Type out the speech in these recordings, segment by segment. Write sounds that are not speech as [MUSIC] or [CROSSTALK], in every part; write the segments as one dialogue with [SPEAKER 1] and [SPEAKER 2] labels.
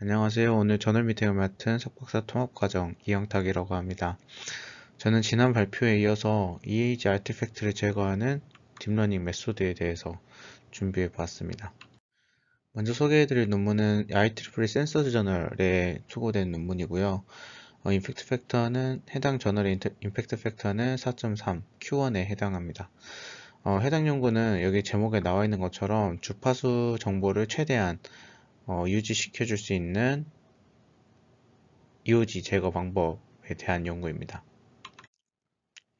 [SPEAKER 1] 안녕하세요. 오늘 저널 미팅을 맡은 석박사 통합과정 이영탁이라고 합니다. 저는 지난 발표에 이어서 EAG 아티팩트를 제거하는 딥러닝 메소드에 대해서 준비해 봤습니다. 먼저 소개해드릴 논문은 IEEE 센서 즈 저널에 투고된 논문이고요. 어, 임팩트 팩터는 해당 저널의 임팩트 팩터는 4.3 Q1에 해당합니다. 어, 해당 연구는 여기 제목에 나와 있는 것처럼 주파수 정보를 최대한 어, 유지시켜 줄 수 있는 이오지 제거 방법에 대한 연구입니다.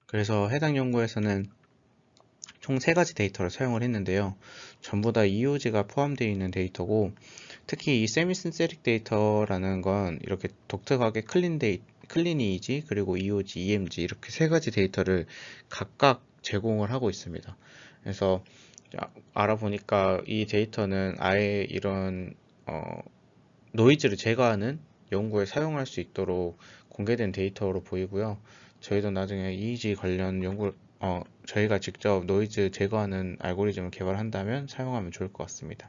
[SPEAKER 1] 그래서 해당 연구에서는 총 3가지 데이터를 사용을 했는데요. 전부 다 EOG가 포함되어 있는 데이터고 특히 이 세미신세릭 데이터라는 건 이렇게 독특하게 클린 데이, 클린 EEG 그리고 EOG, EMG 이렇게 3가지 데이터를 각각 제공을 하고 있습니다. 그래서 아, 알아보니까 이 데이터는 아예 이런 어, 노이즈를 제거하는 연구에 사용할 수 있도록 공개된 데이터로 보이고요. 저희도 나중에 EEG 관련 연구, 어, 저희가 직접 노이즈 제거하는 알고리즘을 개발한다면 사용하면 좋을 것 같습니다.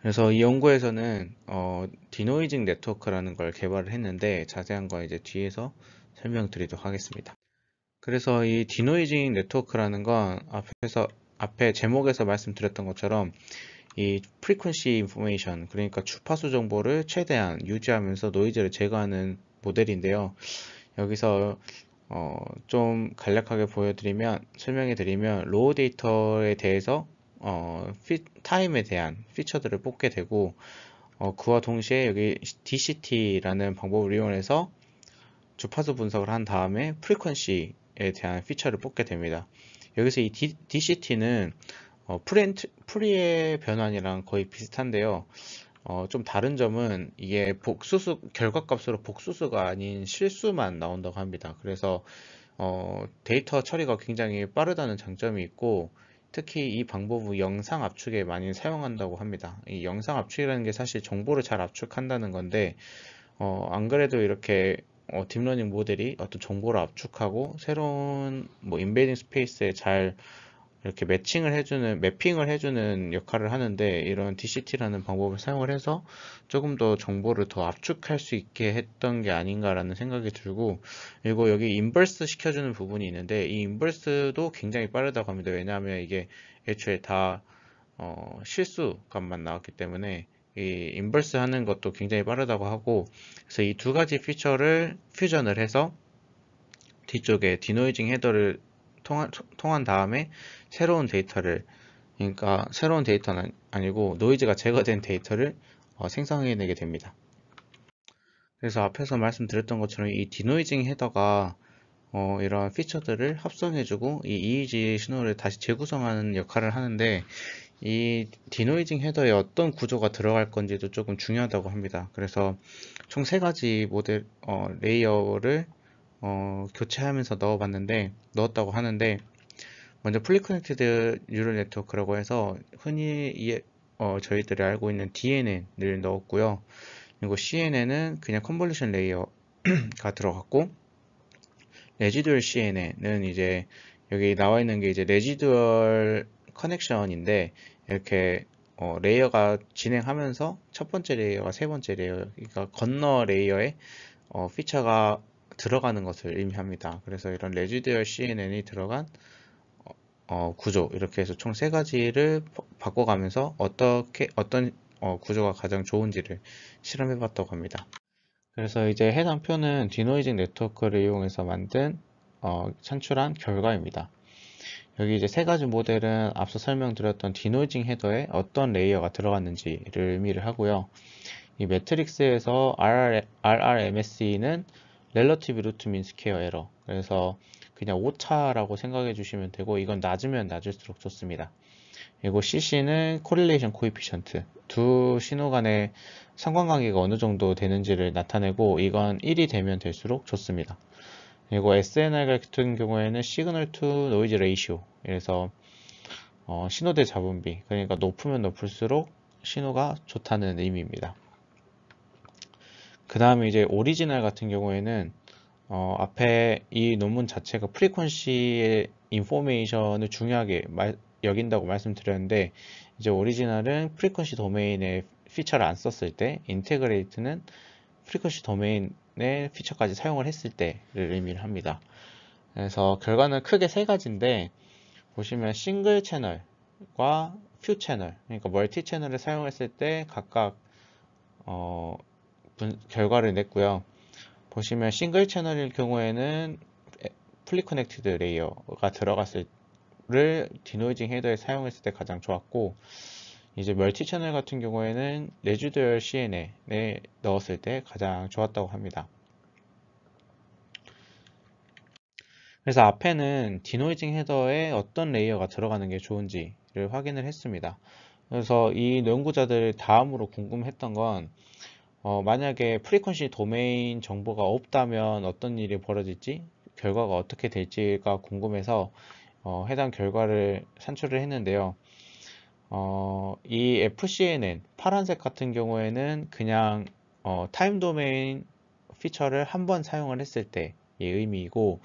[SPEAKER 1] 그래서 이 연구에서는 어, 디노이징 네트워크라는 걸 개발을 했는데 자세한 건 이제 뒤에서 설명드리도록 하겠습니다. 그래서 이 디노이징 네트워크라는 건 앞에서 앞에 제목에서 말씀드렸던 것처럼 이 프리퀀시 인포메이션 그러니까 주파수 정보를 최대한 유지하면서 노이즈를 제거하는 모델인데요. 여기서 어, 좀 간략하게 보여드리면 설명해 드리면 로우 데이터에 대해서 어, 피, 타임에 대한 피처들을 뽑게 되고 어, 그와 동시에 여기 DCT라는 방법을 이용해서 주파수 분석을 한 다음에 프리퀀시에 대한 피처를 뽑게 됩니다. 여기서 이 D, DCT는 어, 프렌트, 프리의 변환이랑 거의 비슷한데요. 어, 좀 다른 점은 이게 복수수, 결과값으로 복수수가 아닌 실수만 나온다고 합니다. 그래서 어, 데이터 처리가 굉장히 빠르다는 장점이 있고 특히 이방법은 영상 압축에 많이 사용한다고 합니다. 이 영상 압축이라는 게 사실 정보를 잘 압축한다는 건데 어, 안 그래도 이렇게 어, 딥러닝 모델이 어떤 정보를 압축하고 새로운 뭐 인베딩 스페이스에 잘 이렇게 매칭을 해주는 매핑을 해주는 역할을 하는데 이런 DCT라는 방법을 사용을 해서 조금 더 정보를 더 압축할 수 있게 했던 게 아닌가라는 생각이 들고 그리고 여기 인버스 시켜주는 부분이 있는데 이 인버스도 굉장히 빠르다고 합니다. 왜냐하면 이게 애초에 다 어, 실수값만 나왔기 때문에 이 인버스 하는 것도 굉장히 빠르다고 하고 그래서 이 두 가지 피처를 퓨전을 해서 뒤쪽에 디노이징 헤더를 통한, 다음에 새로운 데이터를 그러니까 새로운 데이터는 아니고 노이즈가 제거된 데이터를 어, 생성해내게 됩니다. 그래서 앞에서 말씀드렸던 것처럼 이 디노이징 헤더가 어, 이러한 피처들을 합성해주고 이 EEG 신호를 다시 재구성하는 역할을 하는데 이 디노이징 헤더에 어떤 구조가 들어갈 건지도 조금 중요하다고 합니다. 그래서 총 세 가지 모델 어, 레이어를 어, 교체하면서 넣어봤는데 넣었다고 하는데 먼저 플리커넥티드 뉴럴 네트워크라고 해서 흔히 어, 저희들이 알고 있는 DNN을 넣었고요. 그리고 CNN은 그냥 컨볼루션 레이어가 [CLEARS THROAT] 들어갔고 레지듀얼 CNN은 이제 여기 나와 있는 게 이제 레지듀얼 커넥션인데 이렇게 어, 레이어가 진행하면서 첫 번째 레이어가 세 번째 레이어, 그러니까 건너 레이어에 어, 피처가 들어가는 것을 의미합니다. 그래서 이런 레지듀얼 CNN이 들어간 어, 어, 구조 이렇게 해서 총 세 가지를 바꿔가면서 어떻게 어떤 어, 구조가 가장 좋은지를 실험해봤다고 합니다. 그래서 이제 해당 표는 디노이징 네트워크를 이용해서 만든 어, 산출한 결과입니다. 여기 이제 세 가지 모델은 앞서 설명드렸던 디노이징 헤더에 어떤 레이어가 들어갔는지를 의미를 하고요. 이 매트릭스에서 RR, RRMSE는 relative root mean square error 그래서 그냥 오차라고 생각해 주시면 되고 이건 낮으면 낮을수록 좋습니다 그리고 CC는 correlation coefficient 두 신호 간의 상관관계가 어느 정도 되는지를 나타내고 이건 1이 되면 될수록 좋습니다 그리고 SNR 같은 경우에는 시그널 투 노이즈 레이시오 그래서 어, 신호대 잡음비 그러니까 높으면 높을수록 신호가 좋다는 의미입니다 그 다음에 이제 오리지널 같은 경우에는 어, 앞에 이 논문 자체가 프리퀀시의 인포메이션을 중요하게 말, 여긴다고 말씀드렸는데 이제 오리지널은 프리퀀시 도메인에 피처를 안 썼을 때 인테그레이트는 프리퀀시 도메인의 피처까지 사용을 했을 때를 의미를 합니다. 그래서 결과는 크게 세 가지인데 보시면 싱글 채널과 퓨 채널 그러니까 멀티 채널을 사용했을 때 각각 어, 결과를 냈고요. 보시면 싱글 채널일 경우에는 플리 커넥티드 레이어가 들어갔을 를 디노이징 헤더에 사용했을 때 가장 좋았고 이제 멀티 채널 같은 경우에는 레주얼 CNN에 넣었을 때 가장 좋았다고 합니다. 그래서 앞에는 디노이징 헤더에 어떤 레이어가 들어가는 게 좋은지를 확인을 했습니다. 그래서 이 연구자들 다음으로 궁금했던 건 어, 만약에 프리퀀시 도메인 정보가 없다면 어떤 일이 벌어질지 결과가 어떻게 될지가 궁금해서 어, 해당 결과를 산출을 했는데요. 어, 이 FCNN 파란색 같은 경우에는 그냥 어, 타임 도메인 피처를 한 번 사용을 했을 때의 의미이고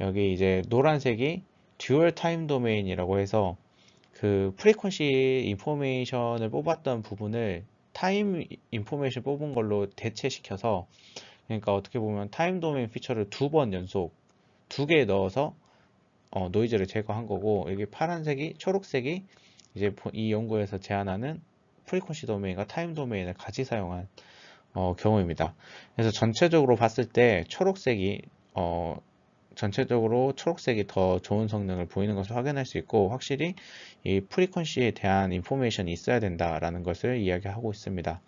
[SPEAKER 1] 여기 이제 노란색이 듀얼 타임 도메인이라고 해서 그 프리퀀시 인포메이션을 뽑았던 부분을 타임 인포메이션 뽑은 걸로 대체시켜서 그러니까 어떻게 보면 타임 도메인 피처를 두 번 연속 두 개 넣어서 어, 노이즈를 제거한 거고 여기 파란색이 초록색이 이제 이 연구에서 제안하는 프리퀀시 도메인과 타임 도메인을 같이 사용한 어, 경우입니다. 그래서 전체적으로 봤을 때 초록색이 어, 전체적으로 초록색이 더 좋은 성능을 보이는 것을 확인할 수 있고 확실히 이 프리퀀시에 대한 인포메이션이 있어야 된다라는 것을 이야기하고 있습니다.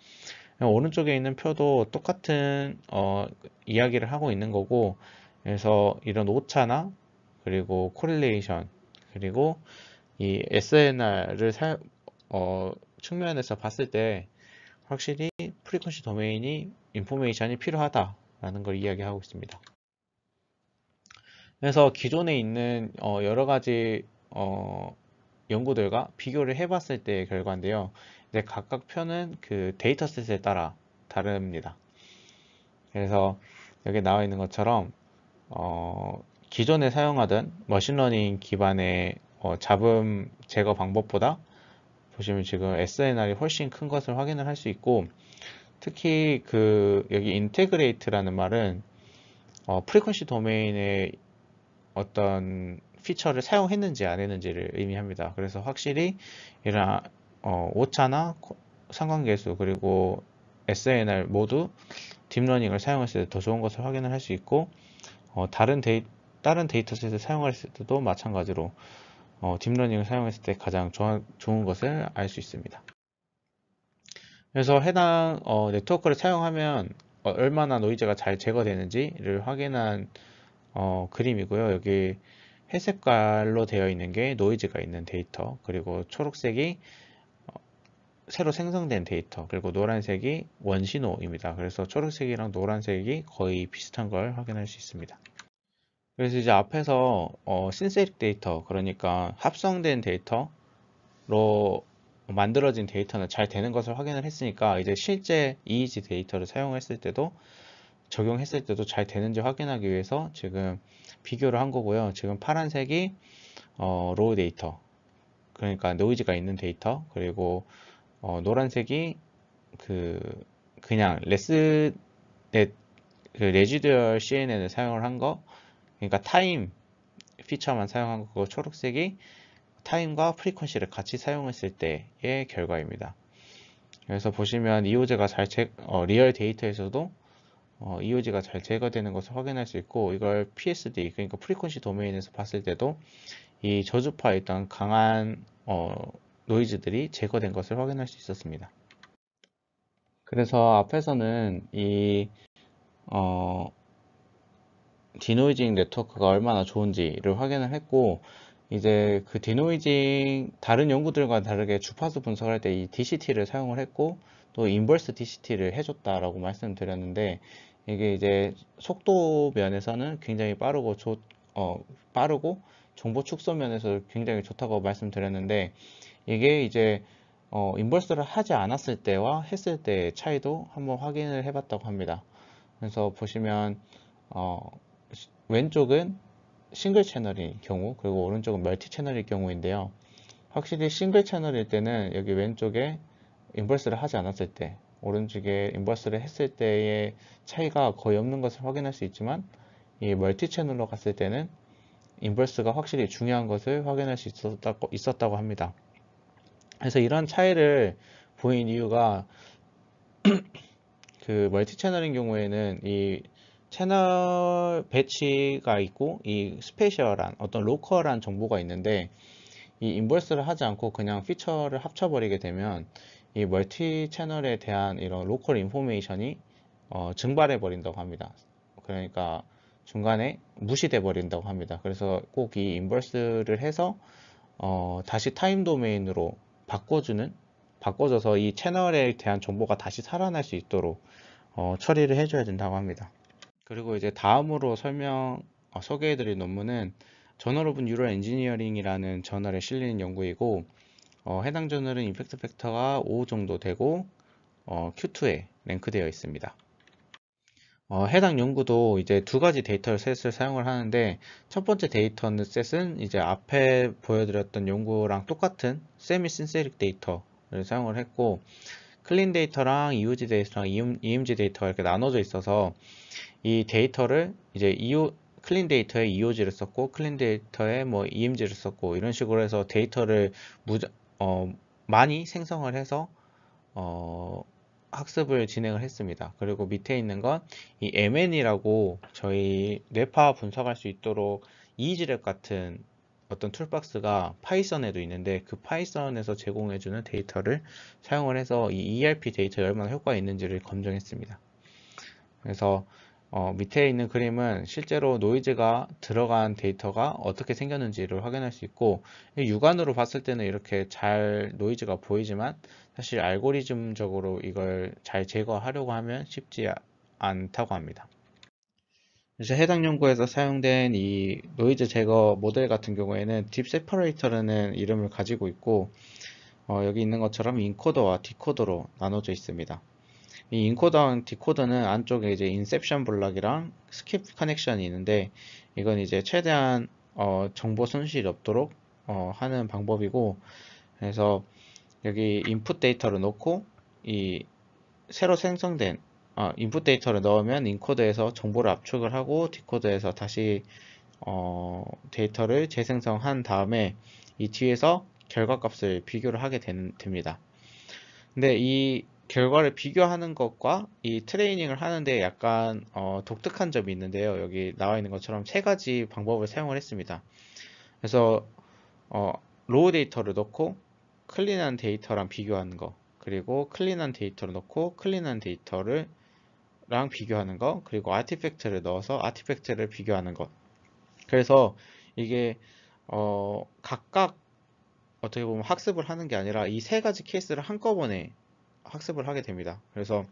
[SPEAKER 1] 오른쪽에 있는 표도 똑같은 어, 이야기를 하고 있는 거고 그래서 이런 오차나 그리고 코릴레이션 그리고 이 SNR을 사, 어, 측면에서 봤을 때 확실히 프리퀀시 도메인이 인포메이션이 필요하다라는 걸 이야기하고 있습니다. 그래서 기존에 있는 어, 여러 가지 어, 연구들과 비교를 해봤을 때의 결과인데요. 이제 각각 표는 그 데이터셋에 따라 다릅니다. 그래서 여기 나와 있는 것처럼 어, 기존에 사용하던 머신러닝 기반의 어, 잡음 제거 방법보다 보시면 지금 SNR이 훨씬 큰 것을 확인을 할 수 있고 특히 그 여기 인테그레이트라는 말은 어, 프리퀀시 도메인의 어떤 피처를 사용했는지 안 했는지를 의미합니다. 그래서 확실히 이런 어, 오차나 상관계수 그리고 SNR 모두 딥러닝을 사용했을 때 더 좋은 것을 확인을 할수 있고 어, 다른 데이 다른 데이터셋을 사용했을 때도 마찬가지로 어, 딥러닝을 사용했을 때 가장 조, 좋은 것을 알 수 있습니다. 그래서 해당 어, 네트워크를 사용하면 얼마나 노이즈가 잘 제거되는지를 확인한 어, 그림이고요. 여기 회색깔로 되어 있는 게 노이즈가 있는 데이터, 그리고 초록색이 어, 새로 생성된 데이터, 그리고 노란색이 원신호입니다. 그래서 초록색이랑 노란색이 거의 비슷한 걸 확인할 수 있습니다. 그래서 이제 앞에서 어, 신세릭 데이터, 그러니까 합성된 데이터로 만들어진 데이터는 잘 되는 것을 확인을 했으니까 이제 실제 EEG 데이터를 사용했을 때도 적용했을 때도 잘 되는지 확인하기 위해서 지금 비교를 한 거고요. 지금 파란색이 어, 로우 데이터 그러니까 노이즈가 있는 데이터 그리고 어, 노란색이 그 그냥 레스 넷, 그 레지듀얼 CNN을 사용을 한거 그러니까 타임 피처만 사용한 거 초록색이 타임과 프리퀀시를 같이 사용했을 때의 결과입니다. 그래서 보시면 이오제가잘 체, 어, 리얼 데이터에서도 어, EOG가 잘 제거되는 것을 확인할 수 있고 이걸 PSD 그러니까 프리퀀시 도메인에서 봤을 때도 이 저주파에 있던 강한 어, 노이즈들이 제거된 것을 확인할 수 있었습니다. 그래서 앞에서는 이 어, 디노이징 네트워크가 얼마나 좋은지를 확인을 했고 이제 그 디노이징 다른 연구들과 다르게 주파수 분석할 때 이 DCT를 사용을 했고 또 인버스 DCT를 해줬다라고 말씀드렸는데 이게 이제 속도 면에서는 굉장히 빠르고 조, 어, 빠르고 정보 축소 면에서 굉장히 좋다고 말씀드렸는데 이게 이제 어, 인버스를 하지 않았을 때와 했을 때의 차이도 한번 확인을 해봤다고 합니다. 그래서 보시면 어, 왼쪽은 싱글 채널인 경우 그리고 오른쪽은 멀티 채널일 경우인데요. 확실히 싱글 채널일 때는 여기 왼쪽에 인버스를 하지 않았을 때 오른쪽에 인버스를 했을 때의 차이가 거의 없는 것을 확인할 수 있지만 이 멀티 채널로 갔을 때는 인버스가 확실히 중요한 것을 확인할 수 있었다고, 있었다고 합니다. 그래서 이런 차이를 보인 이유가 [CLEARS THROAT] 그 멀티 채널인 경우에는 이 채널 배치가 있고 이 스페셜한 어떤 로컬한 정보가 있는데 이 인버스를 하지 않고 그냥 피처를 합쳐버리게 되면 이 멀티 채널에 대한 이런 로컬 인포메이션이 어, 증발해 버린다고 합니다. 그러니까 중간에 무시돼 버린다고 합니다. 그래서 꼭 이 인버스를 해서 어, 다시 타임 도메인으로 바꿔주는 바꿔줘서 이 채널에 대한 정보가 다시 살아날 수 있도록 어, 처리를 해줘야 된다고 합니다. 그리고 이제 다음으로 설명 어, 소개해드릴 논문은 저널 오브 뉴럴 엔지니어링이라는 저널에 실린 연구이고 어, 해당 저널은 임팩트 팩터가 5 정도 되고 어, Q2에 랭크되어 있습니다. 어, 해당 연구도 이제 두 가지 데이터 셋을 사용을 하는데 첫 번째 데이터 셋은 이제 앞에 보여드렸던 연구랑 똑같은 세미 신세릭 데이터를 사용을 했고 클린 데이터랑 EOG 데이터랑 EMG 데이터가 이렇게 나눠져 있어서 이 데이터를 이제 EO, 클린 데이터에 EOG를 썼고 클린 데이터에 뭐 EMG를 썼고 이런 식으로 해서 데이터를 무자, 어, 많이 생성을 해서 어, 학습을 진행을 했습니다. 그리고 밑에 있는 건 이 MN이라고 저희 뇌파 분석할 수 있도록 이지랩 같은 어떤 툴박스가 파이썬에도 있는데 그 파이썬에서 제공해주는 데이터를 사용을 해서 이 ERP 데이터에 얼마나 효과가 있는지를 검증했습니다. 그래서 어, 밑에 있는 그림은 실제로 노이즈가 들어간 데이터가 어떻게 생겼는지를 확인할 수 있고 육안으로 봤을 때는 이렇게 잘 노이즈가 보이지만 사실 알고리즘적으로 이걸 잘 제거하려고 하면 쉽지 않다고 합니다. 이제 해당 연구에서 사용된 이 노이즈 제거 모델 같은 경우에는 딥 세퍼레이터라는 이름을 가지고 있고 어, 여기 있는 것처럼 인코더와 디코더로 나눠져 있습니다. 이 인코더랑 디코더는 안쪽에 이제 인셉션 블락이랑 스킵 커넥션이 있는데 이건 이제 최대한 어, 정보 손실이 없도록 어, 하는 방법이고 그래서 여기 인풋 데이터를 넣고 이 새로 생성된 아, 어, 인풋 데이터를 넣으면 인코더에서 정보를 압축을 하고 디코더에서 다시 어, 데이터를 재생성한 다음에 이 뒤에서 결과값을 비교를 하게 된, 됩니다. 근데 이 결과를 비교하는 것과 이 트레이닝을 하는데 약간 어, 독특한 점이 있는데요. 여기 나와 있는 것처럼 세 가지 방법을 사용을 했습니다. 그래서 어, 로우 데이터를 넣고 클린한 데이터랑 비교하는 거 그리고 클린한 데이터를 넣고 클린한 데이터를 랑 비교하는 거 그리고 아티팩트를 넣어서 아티팩트를 비교하는 것 그래서 이게 어, 각각 어떻게 보면 학습을 하는 게 아니라 이 세 가지 케이스를 한꺼번에 학습을 하게 됩니다. 그래서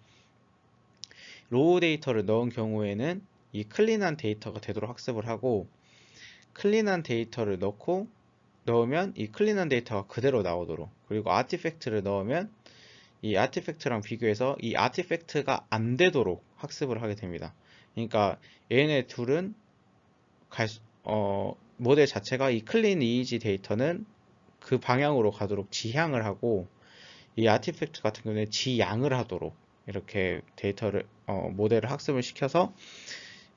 [SPEAKER 1] 로우 데이터를 넣은 경우에는 이 클린한 데이터가 되도록 학습을 하고 클린한 데이터를 넣고 넣으면 이 클린한 데이터가 그대로 나오도록 그리고 아티팩트를 넣으면 이 아티팩트랑 비교해서 이 아티팩트가 안 되도록 학습을 하게 됩니다. 그러니까 얘네 둘은 갈 수, 어, 모델 자체가 이 클린 이미지 데이터는 그 방향으로 가도록 지향을 하고 이 아티팩트 같은 경우에 지양을 하도록 이렇게 데이터를 어, 모델을 학습을 시켜서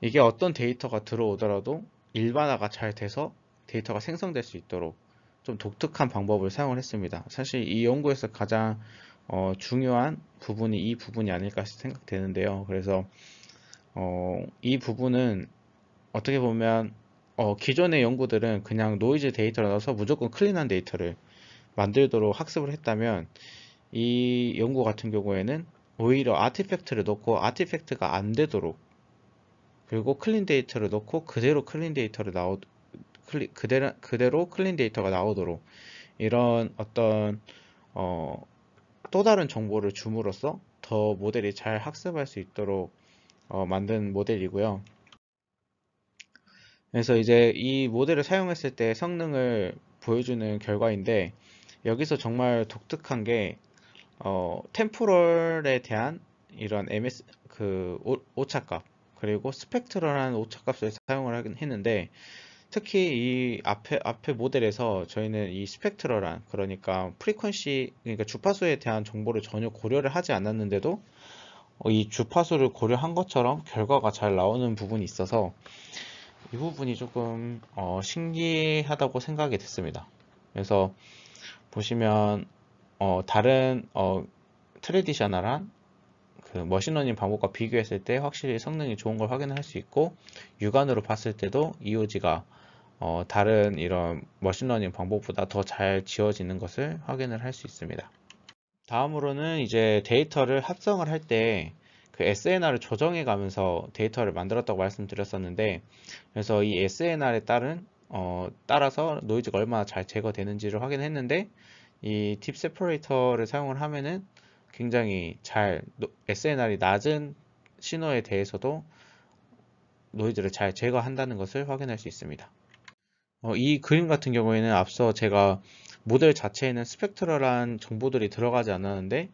[SPEAKER 1] 이게 어떤 데이터가 들어오더라도 일반화가 잘 돼서 데이터가 생성될 수 있도록 좀 독특한 방법을 사용을 했습니다. 사실 이 연구에서 가장 어, 중요한 부분이 이 부분이 아닐까 생각되는데요. 그래서 어, 이 부분은 어떻게 보면 어, 기존의 연구들은 그냥 노이즈 데이터를 넣어서 무조건 클린한 데이터를 만들도록 학습을 했다면 이 연구 같은 경우에는 오히려 아티팩트를 넣고 아티팩트가 안 되도록 그리고 클린 데이터를 넣고 그대로 클린 데이터를 나오 클리, 그대로, 그대로 클린 데이터가 나오도록 이런 어떤 어, 또 다른 정보를 줌으로써 더 모델이 잘 학습할 수 있도록 어, 만든 모델이고요. 그래서 이제 이 모델을 사용했을 때 성능을 보여주는 결과인데 여기서 정말 독특한 게 어, 템포럴에 대한 이런 MS 그 오, 차값 그리고 스펙트럴한 오차값을 사용을 했는데 특히 이 앞에 앞에 모델에서 저희는 이 스펙트럴한 그러니까 프리퀀시 그러니까 주파수에 대한 정보를 전혀 고려를 하지 않았는데도 어, 이 주파수를 고려한 것처럼 결과가 잘 나오는 부분이 있어서 이 부분이 조금 어, 신기하다고 생각이 됐습니다. 그래서 보시면 어, 다른 어, 트레디셔널한 그 머신러닝 방법과 비교했을 때 확실히 성능이 좋은 걸 확인할 수 있고 육안으로 봤을 때도 EOG가 어, 다른 이런 머신러닝 방법보다 더 잘 지워지는 것을 확인을 할 수 있습니다. 다음으로는 이제 데이터를 합성을 할때그 SNR을 조정해 가면서 데이터를 만들었다고 말씀드렸었는데 그래서 이 SNR에 따른 어, 따라서 노이즈가 얼마나 잘 제거되는지를 확인했는데 이팁 세퍼레이터를 사용을 하면은 굉장히 잘 SNR이 낮은 신호에 대해서도 노이즈를 잘 제거한다는 것을 확인할 수 있습니다. 어, 이 그림 같은 경우에는 앞서 제가 모델 자체에는 스펙트럴한 정보들이 들어가지 않았는데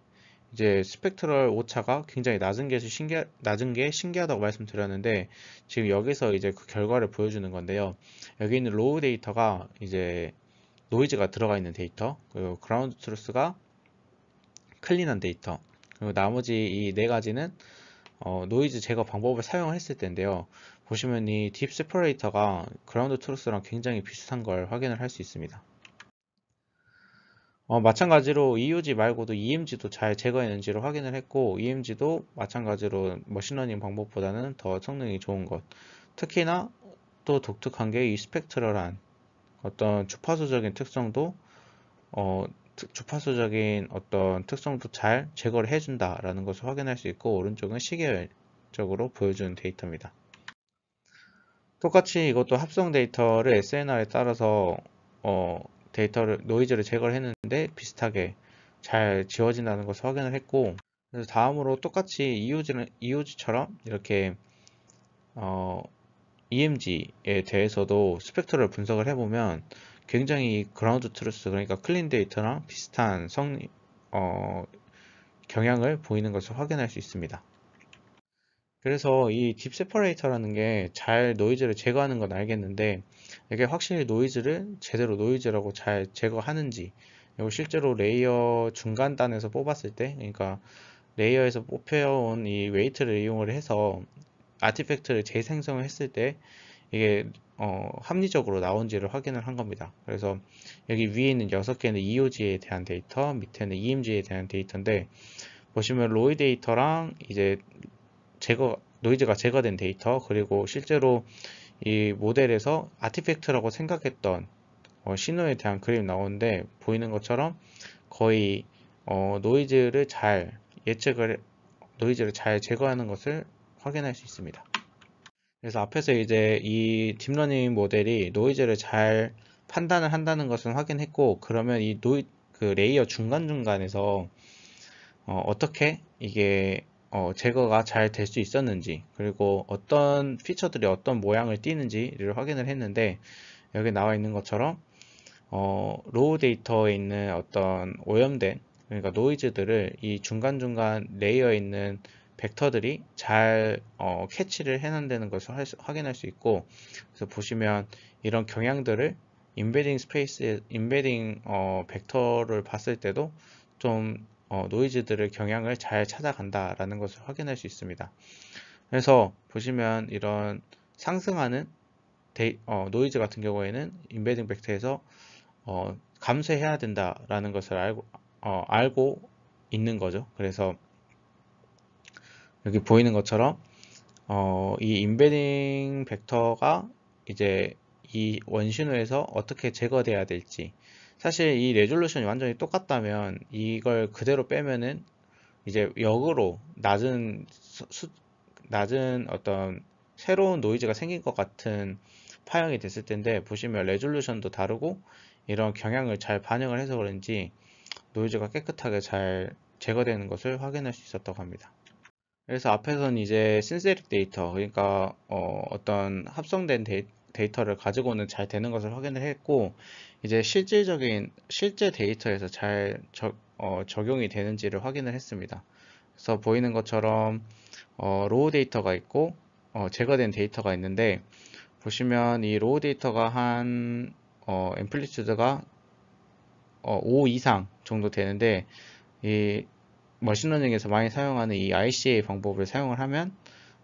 [SPEAKER 1] 이제 스펙트럴 오차가 굉장히 낮은 게 신기 낮은 게 신기하다고 말씀드렸는데 지금 여기서 이제 그 결과를 보여주는 건데요. 여기 있는 로우 데이터가 이제 노이즈가 들어가 있는 데이터, 그리고 그라운드 트루스가 클린한 데이터, 그리고 나머지 이 네 가지는 어, 노이즈 제거 방법을 사용했을 텐데요. 보시면 이딥 세퍼레이터가 그라운드 트루스랑 굉장히 비슷한 걸 확인을 할 수 있습니다. 어, 마찬가지로 EUG 말고도 EMG도 잘 제거했는지를 확인을 했고 EMG도 마찬가지로 머신러닝 방법보다는 더 성능이 좋은 것 특히나 또 독특한 게 이 스펙트럴한 어떤 주파수적인 특성도 어, 주파수적인 어떤 특성도 잘 제거를 해준다라는 것을 확인할 수 있고 오른쪽은 시계적으로 보여주는 데이터입니다. 똑같이 이것도 합성 데이터를 SNR에 따라서 어, 데이터를 노이즈를 제거를 했는데 비슷하게 잘 지워진다는 것을 확인을 했고 그래서 다음으로 똑같이 이오지처럼 이렇게 어, EMG에 대해서도 스펙터를 분석을 해보면 굉장히 그라운드 트루스 그러니까 클린 데이터랑 비슷한 성 어, 경향을 보이는 것을 확인할 수 있습니다. 그래서 이 딥세퍼레이터라는 게 잘 노이즈를 제거하는 건 알겠는데 이게 확실히 노이즈를 제대로 노이즈라고 잘 제거하는지 그리고 실제로 레이어 중간단에서 뽑았을 때 그러니까 레이어에서 뽑혀온 이 웨이트를 이용을 해서 아티팩트를 재생성을 했을 때 이게 어, 합리적으로 나온지를 확인을 한 겁니다. 그래서 여기 위에 있는 6개는 EOG에 대한 데이터, 밑에는 EMG에 대한 데이터인데 보시면 로이 데이터랑 이제 제거 노이즈가 제거된 데이터 그리고 실제로 이 모델에서 아티팩트라고 생각했던 어, 신호에 대한 그림 나오는데 보이는 것처럼 거의 어, 노이즈를 잘 예측을 노이즈를 잘 제거하는 것을 확인할 수 있습니다. 그래서 앞에서 이제 이 딥러닝 모델이 노이즈를 잘 판단을 한다는 것은 확인했고 그러면 이 노이 그 레이어 중간중간에서 어, 떻게 이게 어, 제거가 잘 될 수 있었는지 그리고 어떤 피처들이 어떤 모양을 띄는지를 확인을 했는데 여기 나와 있는 것처럼 어, 로우 데이터에 있는 어떤 오염된 그러니까 노이즈들을 이 중간중간 레이어에 있는 벡터들이 잘 어, 캐치를 해놓는다는 것을 수, 확인할 수 있고 그래서 보시면 이런 경향들을 인베딩 스페이스 인베딩 어, 벡터를 봤을 때도 좀 어, 노이즈들의 경향을 잘 찾아간다라는 것을 확인할 수 있습니다. 그래서 보시면 이런 상승하는 데이, 어, 노이즈 같은 경우에는 인베딩 벡터에서 어, 감쇄해야 된다라는 것을 알고, 어, 알고 있는 거죠. 그래서 여기 보이는 것처럼 어, 이 임베딩 벡터가 이제 이 원신호에서 어떻게 제거돼야 될지 사실 이 레졸루션이 완전히 똑같다면 이걸 그대로 빼면은 이제 역으로 낮은 수, 낮은 어떤 새로운 노이즈가 생긴 것 같은 파형이 됐을 텐데 보시면 레졸루션도 다르고 이런 경향을 잘 반영을 해서 그런지 노이즈가 깨끗하게 잘 제거되는 것을 확인할 수 있었다고 합니다. 그래서 앞에서는 이제 신세릭 데이터 그러니까 어, 떤 합성된 데이, 데이터를 가지고는 잘 되는 것을 확인을 했고 이제 실질적인 실제 데이터에서 잘 저, 어, 적용이 되는지를 확인을 했습니다. 그래서 보이는 것처럼 어, 로우 데이터가 있고 어, 제거된 데이터가 있는데 보시면 이 로우 데이터가 한 어, 앰플리튜드가 5 어, 이상 정도 되는데 이 머신러닝에서 많이 사용하는 이 ICA 방법을 사용을 하면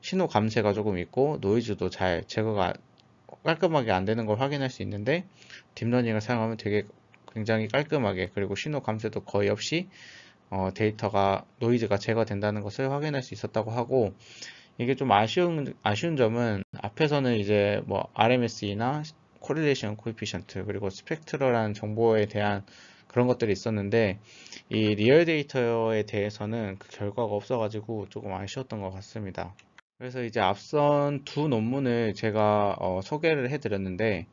[SPEAKER 1] 신호 감쇠가 조금 있고 노이즈도 잘 제거가 깔끔하게 안 되는 걸 확인할 수 있는데 딥러닝을 사용하면 되게 굉장히 깔끔하게 그리고 신호 감쇠도 거의 없이 어, 데이터가 노이즈가 제거된다는 것을 확인할 수 있었다고 하고 이게 좀 아쉬운 아쉬운 점은 앞에서는 이제 뭐 RMSE나 코릴레이션 코이피션트 그리고 스펙트러라는 정보에 대한 그런 것들이 있었는데 이 리얼 데이터에 대해서는 그 결과가 없어가지고 조금 아쉬웠던 것 같습니다. 그래서 이제 앞선 두 논문을 제가 어, 소개를 해드렸는데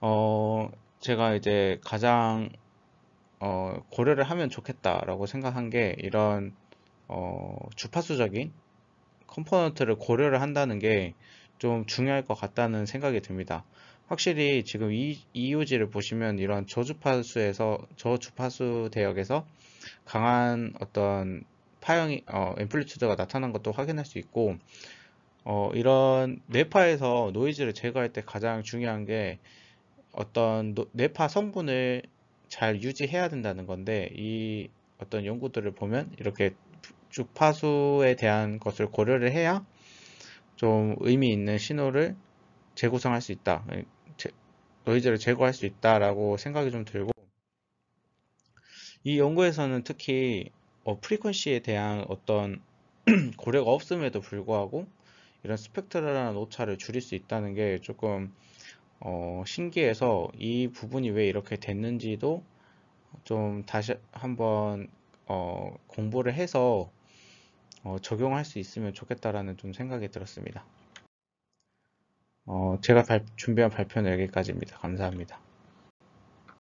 [SPEAKER 1] 어, 제가 이제 가장 어, 고려를 하면 좋겠다라고 생각한 게 이런 어, 주파수적인 컴포넌트를 고려를 한다는 게 좀 중요할 것 같다는 생각이 듭니다. 확실히 지금 이, 이유지를 보시면 이런 저주파수에서 저주파수 대역에서 강한 어떤 파형이 어, 앰플리튜드가 나타난 것도 확인할 수 있고 어, 이런 뇌파에서 노이즈를 제거할 때 가장 중요한 게 어떤 노, 뇌파 성분을 잘 유지해야 된다는 건데 이 어떤 연구들을 보면 이렇게 주파수에 대한 것을 고려를 해야 좀 의미 있는 신호를 재구성할 수 있다. 노이즈를 제거할 수 있다라고 생각이 좀 들고 이 연구에서는 특히 어, 프리퀀시에 대한 어떤 [CLEARS THROAT] 고려가 없음에도 불구하고 이런 스펙트럴한 오차를 줄일 수 있다는 게 조금 어, 신기해서 이 부분이 왜 이렇게 됐는지도 좀 다시 한번 어, 공부를 해서 어, 적용할 수 있으면 좋겠다라는 좀 생각이 들었습니다. 어, 제가 발, 준비한 발표는 여기까지입니다. 감사합니다.